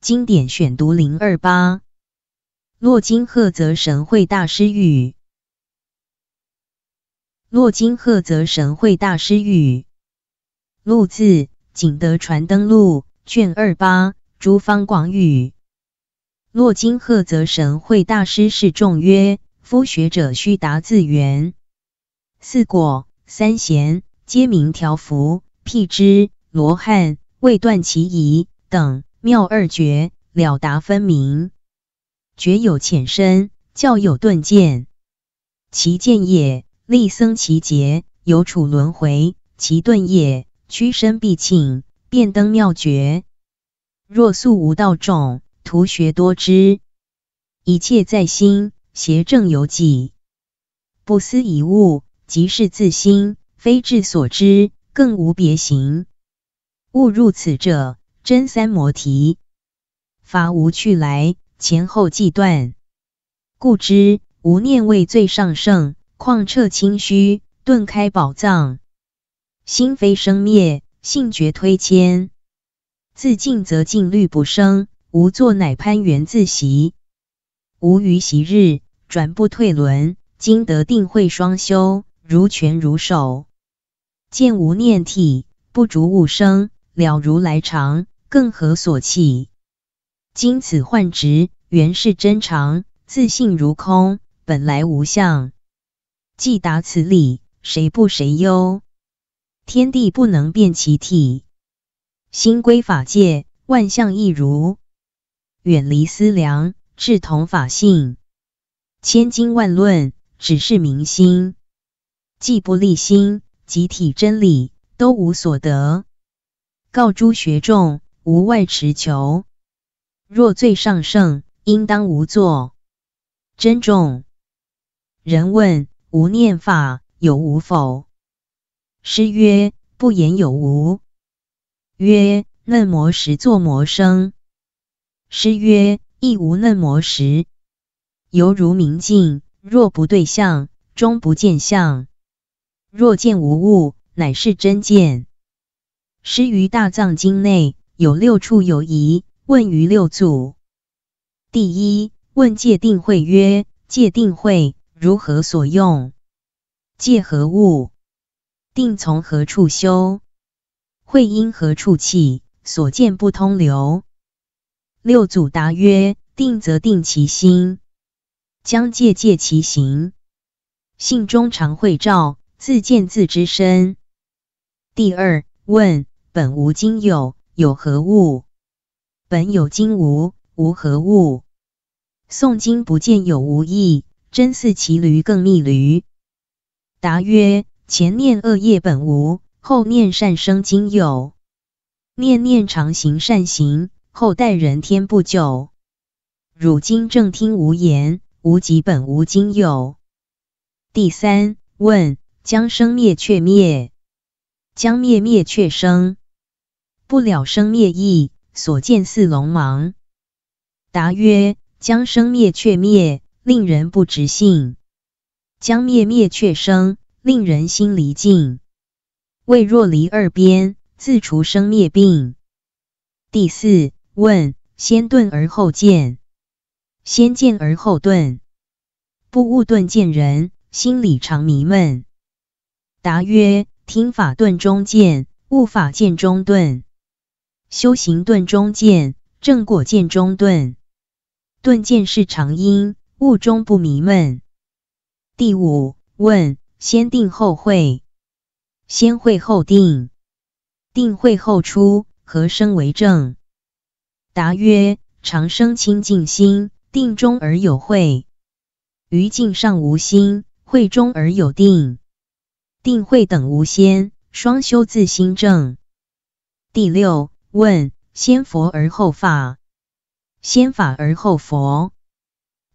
经典选读零二八，洛金赫泽神会大师语。洛金赫泽神会大师语录自《景德传灯录》卷二八《诸方广语》。洛金赫泽神会大师是众曰：“夫学者须达自缘，四果、三贤皆名条幅，辟之罗汉未断其疑等。”妙二绝了达分明，觉有浅深，教有顿渐。其见也，立僧其节，有处轮回；其顿也，屈身必庆，便登妙绝。若素无道种，徒学多知，一切在心，邪正有己。不思一物，即是自心，非智所知，更无别行。误入此者。真三摩提，法无去来，前后既断，故知无念为最上圣，旷彻清虚，顿开宝藏，心非生灭，性觉推迁。自净则净，律不生；无作乃攀缘自习，无余习日转不退轮。今得定慧双修，如拳如手，见无念体，不逐物生，了如来常。更何所弃？今此幻执，原是真常；自性如空，本来无相。既达此理，谁不谁忧？天地不能变其体，心归法界，万象一如。远离思量，志同法性。千经万论，只是明心。既不立心，集体真理，都无所得。告诸学众。无外持求，若罪上圣，应当无作。珍重。人问无念法有无否？师曰：不言有无。曰：嫩魔时作魔生。师曰：亦无嫩魔时，犹如明镜，若不对象，终不见相。若见无物，乃是真见。师于大藏经内。有六处有疑，问于六祖。第一问戒定会曰：戒定会如何所用？戒何物？定从何处修？会因何处起？所见不通流。六祖答曰：定则定其心，将戒戒其行，性中常会照，自见自知身。第二问：本无今有。有何物？本有今无，无何物？诵经不见有无意，真似骑驴更觅驴。答曰：前念恶业本无，后念善生今有。念念常行善行，后代人天不久。汝今正听无言，无极本无今有。第三问：将生灭却灭，将灭灭却生。不了生灭意，所见似龙芒。答曰：将生灭却灭，令人不直信；将灭灭却生，令人心离境。未若离二边，自除生灭病。第四问：先遁而后见，先见而后遁，不悟顿见人，心里常迷闷。答曰：听法顿中见，悟法见中顿。修行顿中见，正果见中顿。顿见是常因，悟中不迷闷。第五问：先定后会，先会后定，定会后出，何生为正？答曰：常生清净心，定中而有会；于静上无心，会中而有定。定会等无先，双修自心正。第六。问先佛而后法，先法而后佛。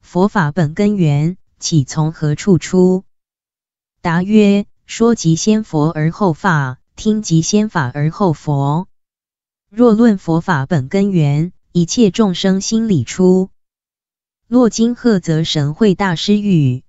佛法本根源，起从何处出？答曰：说即先佛而后法，听即先法而后佛。若论佛法本根源，一切众生心里出。洛金贺则神会大师语。